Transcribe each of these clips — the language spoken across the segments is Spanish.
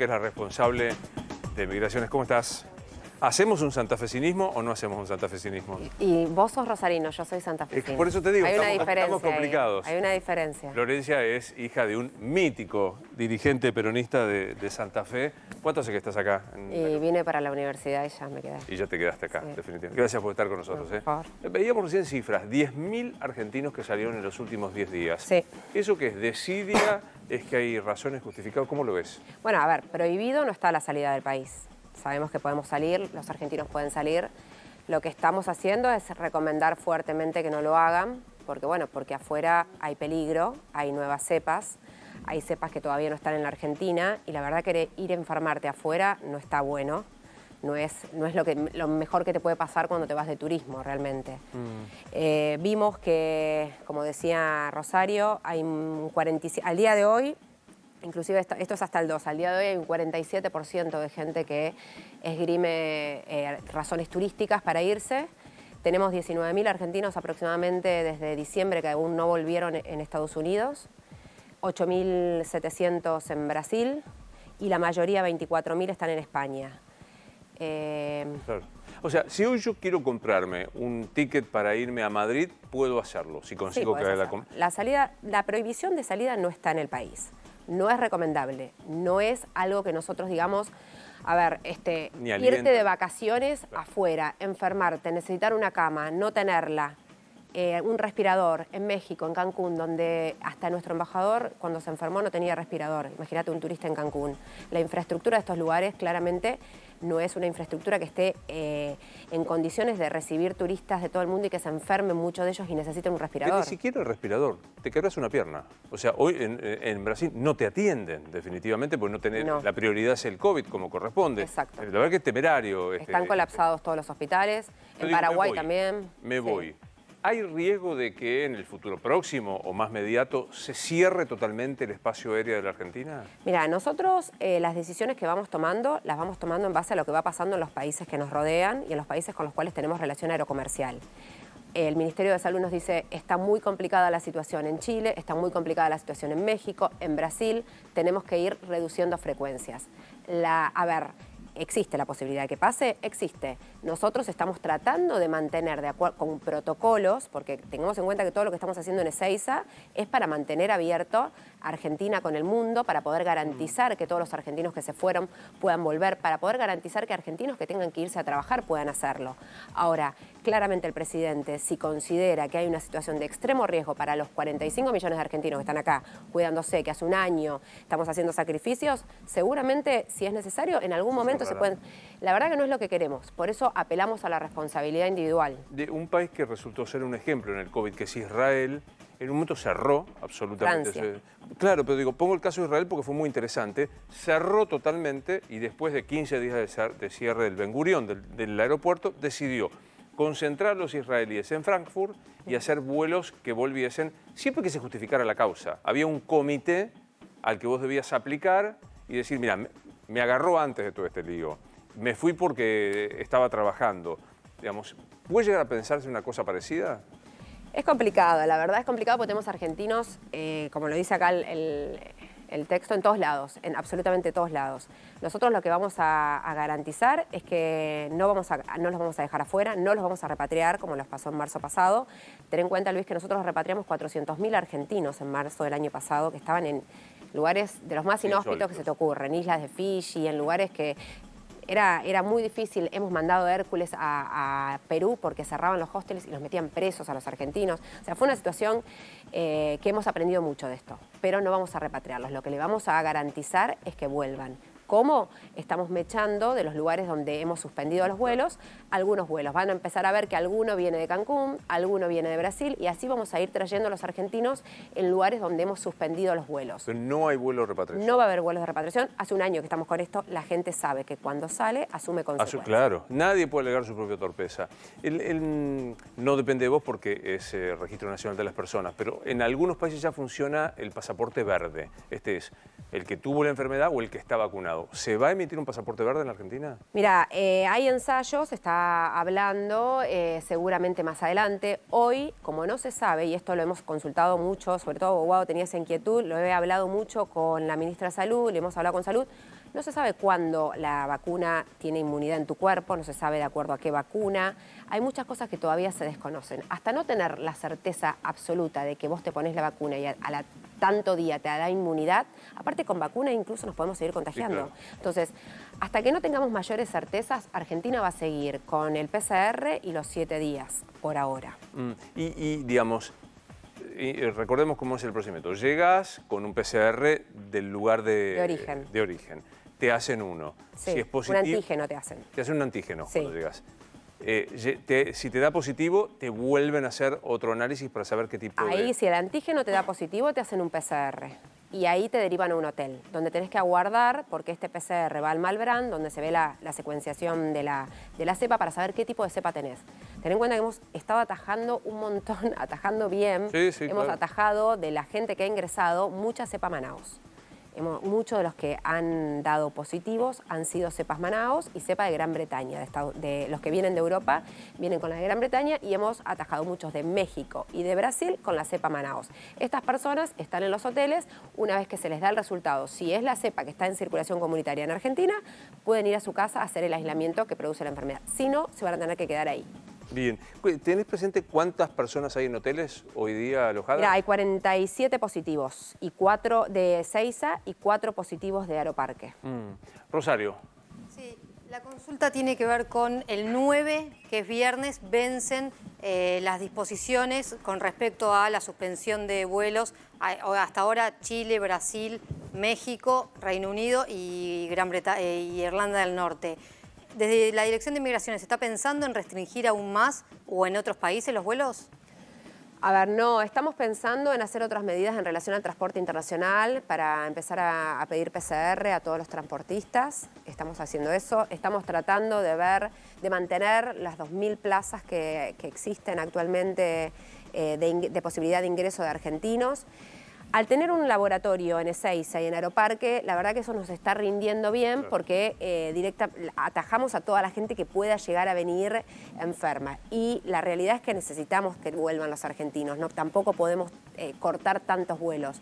que es la responsable de Migraciones. ¿Cómo estás? ¿Hacemos un santafesinismo o no hacemos un santafesinismo? Y, y vos sos rosarino, yo soy Santa por eso te digo, hay estamos, una diferencia complicados. Hay, una diferencia. Florencia es hija de un mítico dirigente peronista de, Santa Fe. ¿Cuánto hace que estás acá? y vine para la universidad y ya me quedé. Y ya te quedaste acá, definitivamente. Gracias por estar con nosotros. por ¿eh? Veíamos recién cifras, 10.000 argentinos que salieron en los últimos 10 días. Sí. ¿Eso que es? ¿Desidia? es que hay razones justificadas. ¿Cómo lo ves? Bueno, a ver, prohibido no está la salida del país. Sabemos que podemos salir, los argentinos pueden salir. Lo que estamos haciendo es recomendar fuertemente que no lo hagan, porque bueno, porque afuera hay peligro, hay nuevas cepas, hay cepas que todavía no están en la Argentina y la verdad que ir a enfermarte afuera no está bueno no es, lo, lo mejor que te puede pasar cuando te vas de turismo realmente. Mm. Eh, vimos que, como decía Rosario, hay un al día de hoy, inclusive esto, es hasta el 2, al día de hoy hay un 47% de gente que esgrime eh, razones turísticas para irse. Tenemos 19.000 argentinos aproximadamente desde diciembre que aún no volvieron en Estados Unidos, 8.700 en Brasil y la mayoría, 24.000, están en España. Em, o sea, si hoy yo quiero comprarme un ticket para irme a Madrid, puedo hacerlo, si consigo que la... La, salida, la prohibición de salida no está en el país, no es recomendable, no es algo que nosotros digamos, a ver, este, irte de vacaciones afuera, enfermarte, necesitar una cama, no tenerla, eh, un respirador en México, en Cancún, donde hasta nuestro embajador cuando se enfermó no tenía respirador. Imagínate un turista en Cancún. La infraestructura de estos lugares claramente no es una infraestructura que esté eh, en condiciones de recibir turistas de todo el mundo y que se enfermen muchos de ellos y necesiten un respirador. ni siquiera el respirador, te quebras una pierna. O sea, hoy eh, en, Brasil no te atienden definitivamente porque no, tener la prioridad es el COVID como corresponde. Exacto. La verdad que es temerario. Este, Están colapsados este. todos los hospitales, en Paraguay también. Me voy. ¿Hay riesgo de que en el futuro próximo o más mediato se cierre totalmente el espacio aéreo de la Argentina? Mira, nosotros eh, las decisiones que vamos tomando las vamos tomando en base a lo que va pasando en los países que nos rodean y en los países con los cuales tenemos relación aerocomercial. El Ministerio de Salud nos dice, está muy complicada la situación en Chile, está muy complicada la situación en México, en Brasil, tenemos que ir reduciendo frecuencias. La, a ver, ¿Existe la posibilidad de que pase? Existe. Nosotros estamos tratando de mantener de acuerdo con protocolos, porque tengamos en cuenta que todo lo que estamos haciendo en Ezeiza es para mantener abierto Argentina con el mundo, para poder garantizar que todos los argentinos que se fueron puedan volver, para poder garantizar que argentinos que tengan que irse a trabajar puedan hacerlo. Ahora, claramente el presidente, si considera que hay una situación de extremo riesgo para los 45 millones de argentinos que están acá cuidándose, que hace un año estamos haciendo sacrificios, seguramente si es necesario en algún momento la verdad que no es lo que queremos, por eso apelamos a la responsabilidad individual. De un país que resultó ser un ejemplo en el COVID, que es Israel, en un momento cerró absolutamente. Claro, pero digo, pongo el caso de Israel porque fue muy interesante. Cerró totalmente y después de 15 días de cierre del Ben Gurión, del, aeropuerto, decidió concentrar los israelíes en Frankfurt y hacer vuelos que volviesen siempre que se justificara la causa. Había un comité al que vos debías aplicar y decir, mira, me agarró antes de todo este lío. Me fui porque estaba trabajando. Digamos, ¿puede llegar a pensarse una cosa parecida? Es complicado, la verdad es complicado porque tenemos argentinos, eh, como lo dice acá el, texto, en todos lados, en absolutamente todos lados. Nosotros lo que vamos a, garantizar es que no, vamos no los vamos a dejar afuera, no los vamos a repatriar como los pasó en marzo pasado. Ten en cuenta, Luis, que nosotros repatriamos 400.000 argentinos en marzo del año pasado que estaban en lugares de los más inhóspitos que se te ocurren, islas de Fiji, en lugares que era, muy difícil. Hemos mandado a Hércules a, Perú porque cerraban los hosteles y los metían presos a los argentinos. O sea, fue una situación eh, que hemos aprendido mucho de esto, pero no vamos a repatriarlos. Lo que le vamos a garantizar es que vuelvan. ¿Cómo? Estamos mechando de los lugares donde hemos suspendido los vuelos algunos vuelos. Van a empezar a ver que alguno viene de Cancún, alguno viene de Brasil y así vamos a ir trayendo a los argentinos en lugares donde hemos suspendido los vuelos. no hay vuelos de repatriación. No va a haber vuelos de repatriación. Hace un año que estamos con esto, la gente sabe que cuando sale asume consecuencias. claro, nadie puede alegar su propia torpeza. no depende de vos porque es eh, Registro Nacional de las Personas, pero en algunos países ya funciona el pasaporte verde. Este es el que tuvo la enfermedad o el que está vacunado. ¿Se va a emitir un pasaporte verde en la Argentina? Mira, eh, hay ensayos, está hablando eh, seguramente más adelante. Hoy, como no se sabe, y esto lo hemos consultado mucho, sobre todo Boguado tenía esa inquietud, lo he hablado mucho con la ministra de Salud, le hemos hablado con Salud, no se sabe cuándo la vacuna tiene inmunidad en tu cuerpo, no se sabe de acuerdo a qué vacuna. Hay muchas cosas que todavía se desconocen. Hasta no tener la certeza absoluta de que vos te pones la vacuna y a la tanto día te da inmunidad, aparte con vacuna incluso nos podemos seguir contagiando. Entonces, hasta que no tengamos mayores certezas, Argentina va a seguir con el PCR y los siete días por ahora. Mm, y, digamos, recordemos cómo es el procedimiento. Llegas con un PCR del lugar de, origen. De origen. Te hacen uno. si es un antígeno te hacen. Te hacen un antígeno cuando llegas. Eh, si te da positivo, te vuelven a hacer otro análisis para saber qué tipo ahí, de... Ahí, si el antígeno te da positivo, te hacen un PCR. Y ahí te derivan a un hotel, donde tenés que aguardar, porque este PCR va al Malbrand, donde se ve la, secuenciación de la, cepa para saber qué tipo de cepa tenés. Ten en cuenta que hemos estado atajando un montón, atajando bien. hemos atajado de la gente que ha ingresado muchas cepa Manaus muchos de los que han dado positivos han sido cepas Manaos y cepa de Gran Bretaña. De, los que vienen de Europa vienen con la de Gran Bretaña y hemos atajado muchos de México y de Brasil con la cepa Manaos. Estas personas están en los hoteles, una vez que se les da el resultado, si es la cepa que está en circulación comunitaria en Argentina, pueden ir a su casa a hacer el aislamiento que produce la enfermedad. Si no, se van a tener que quedar ahí. Bien. ¿Tenés presente cuántas personas hay en hoteles hoy día alojadas? Mira, hay 47 positivos y 4 de Seiza y 4 positivos de Aeroparque. Mm. Rosario. Sí, la consulta tiene que ver con el 9, que es viernes, vencen eh, las disposiciones con respecto a la suspensión de vuelos. Hasta ahora Chile, Brasil, México, Reino Unido y, Gran Bretaña eh, y Irlanda del Norte. ¿Desde la Dirección de Inmigraciones, se está pensando en restringir aún más o en otros países los vuelos? A ver, no, estamos pensando en hacer otras medidas en relación al transporte internacional para empezar a, pedir PCR a todos los transportistas. Estamos haciendo eso. Estamos tratando de ver, de mantener las 2.000 plazas que, existen actualmente eh, de, posibilidad de ingreso de argentinos. Al tener un laboratorio en Ezeiza y en Aeroparque, la verdad que eso nos está rindiendo bien porque eh, directa, atajamos a toda la gente que pueda llegar a venir enferma. Y la realidad es que necesitamos que vuelvan los argentinos, no, tampoco podemos eh, cortar tantos vuelos.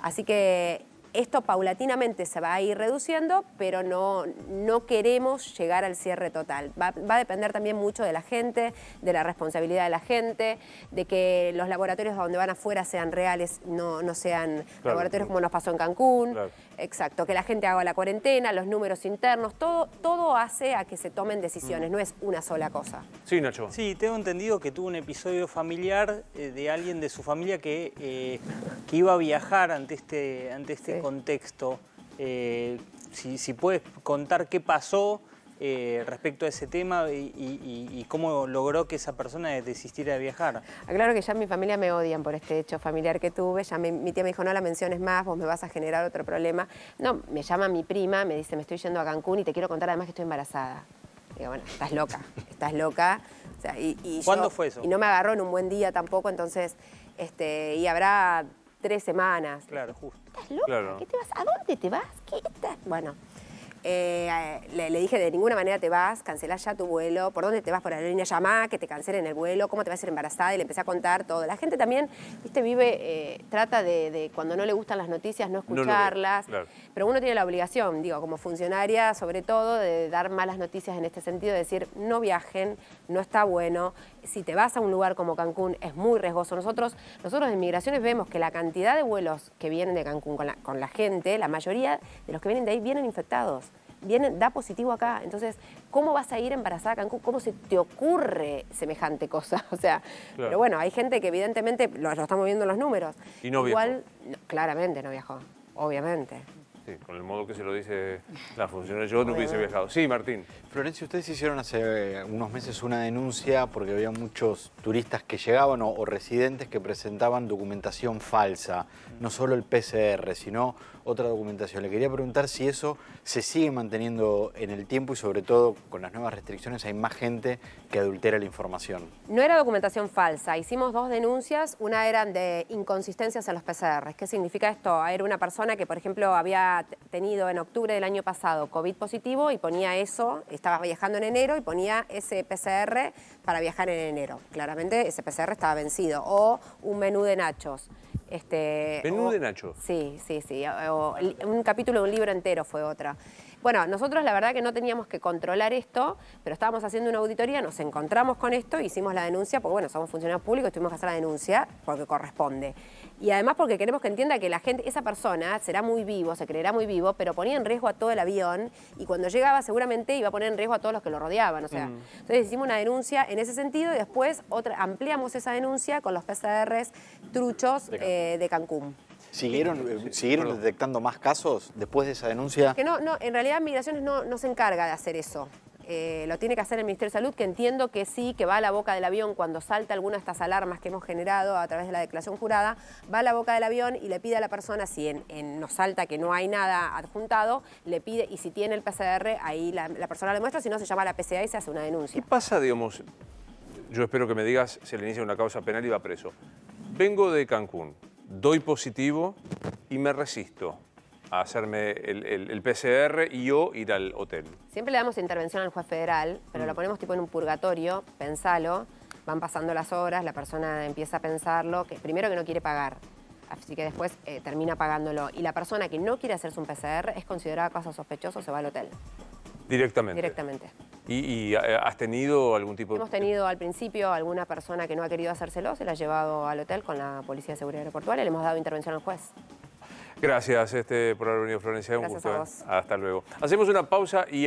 Así que esto paulatinamente se va a ir reduciendo, pero no, no queremos llegar al cierre total. Va, a depender también mucho de la gente, de la responsabilidad de la gente, de que los laboratorios donde van afuera sean reales, no, no sean laboratorios como nos pasó en Cancún. Exacto, que la gente haga la cuarentena, los números internos, todo, todo hace a que se tomen decisiones, mm. no es una sola cosa. Sí, Nacho. Sí, tengo entendido que tuvo un episodio familiar eh, de alguien de su familia que, eh, que iba a viajar ante este, ante este contexto, eh, si, puedes contar qué pasó eh, respecto a ese tema y, cómo logró que esa persona desistiera de viajar. Ah, claro que ya mi familia me odian por este hecho familiar que tuve, ya mi tía me dijo no la menciones más, vos me vas a generar otro problema. No, me llama mi prima, me dice me estoy yendo a Cancún y te quiero contar además que estoy embarazada. Digo, bueno, estás loca, estás loca. ¿Cuándo fue eso? Y no me agarró en un buen día tampoco, entonces, este, y habrá tres semanas. Claro, justo. ¿Qué te vas? ¿A dónde te vas? ¿Qué Bueno, eh, le, dije, de ninguna manera te vas, cancelás ya tu vuelo, por dónde te vas por la línea llamá, que te cancelen el vuelo, cómo te vas a ser embarazada, y le empecé a contar todo. La gente también, viste, vive, eh, trata de, cuando no le gustan las noticias, no escucharlas, pero uno tiene la obligación, digo, como funcionaria, sobre todo, de dar malas noticias en este sentido, de decir, no viajen, no está bueno, si te vas a un lugar como Cancún es muy riesgoso. Nosotros, nosotros en Migraciones vemos que la cantidad de vuelos que vienen de Cancún con la, gente, la mayoría de los que vienen de ahí vienen infectados. da positivo acá. Entonces, ¿cómo vas a ir embarazada a Cancún? ¿Cómo se te ocurre semejante cosa? O sea, pero bueno, hay gente que evidentemente lo, estamos viendo en los números. Igual, claramente no viajó, obviamente con el modo que se lo dice la función. Yo no hubiese viajado. Sí, Martín. Florencia, ustedes hicieron hace eh, unos meses una denuncia porque había muchos turistas que llegaban o, residentes que presentaban documentación falsa. No solo el PCR, sino otra documentación. Le quería preguntar si eso se sigue manteniendo en el tiempo y sobre todo con las nuevas restricciones hay más gente que adultera la información. No era documentación falsa. Hicimos dos denuncias. Una eran de inconsistencias en los PCR. ¿Qué significa esto? Era una persona que, por ejemplo, había tenido en octubre del año pasado COVID positivo y ponía eso, estaba viajando en enero y ponía ese PCR para viajar en enero. Claramente ese PCR estaba vencido. O un menú de nachos. Este, ¿Menú de nachos? Sí, sí, sí. un capítulo de un libro entero fue otra. Bueno, nosotros la verdad que no teníamos que controlar esto, pero estábamos haciendo una auditoría, nos encontramos con esto, hicimos la denuncia, porque bueno, somos funcionarios públicos, tuvimos que hacer la denuncia porque corresponde. Y además porque queremos que entienda que la gente, esa persona será muy vivo, se creerá muy vivo, pero ponía en riesgo a todo el avión y cuando llegaba seguramente iba a poner en riesgo a todos los que lo rodeaban. O sea, mm. entonces hicimos una denuncia en ese sentido y después otra, ampliamos esa denuncia con los PCRs truchos de eh, Cancún. ¿Siguieron, eh, ¿siguieron detectando más casos después de esa denuncia? Que no, no, en realidad Migraciones no, no se encarga de hacer eso. Eh, lo tiene que hacer el Ministerio de Salud, que entiendo que sí, que va a la boca del avión cuando salta alguna de estas alarmas que hemos generado a través de la declaración jurada, va a la boca del avión y le pide a la persona, si en, nos salta que no hay nada adjuntado, le pide, y si tiene el PCR, ahí la, la persona lo muestra si no se llama a la PCA y se hace una denuncia. ¿Qué pasa, digamos, yo espero que me digas, se le inicia una causa penal y va preso? Vengo de Cancún, doy positivo y me resisto a hacerme el, PCR y yo ir al hotel. Siempre le damos intervención al juez federal, pero lo mm. ponemos tipo en un purgatorio, pensalo, van pasando las horas, la persona empieza a pensarlo, que primero que no quiere pagar, así que después eh, termina pagándolo. Y la persona que no quiere hacerse un PCR es considerada caso sospechoso, se va al hotel. Directamente. Directamente. ¿Y, eh, has tenido algún tipo de...? Hemos tenido al principio alguna persona que no ha querido hacérselo, se la ha llevado al hotel con la Policía de Seguridad Aeroportuaria, le hemos dado intervención al juez. Gracias este, por haber venido, Florencia. Un gusto. ¿eh? Hasta luego. Hacemos una pausa y...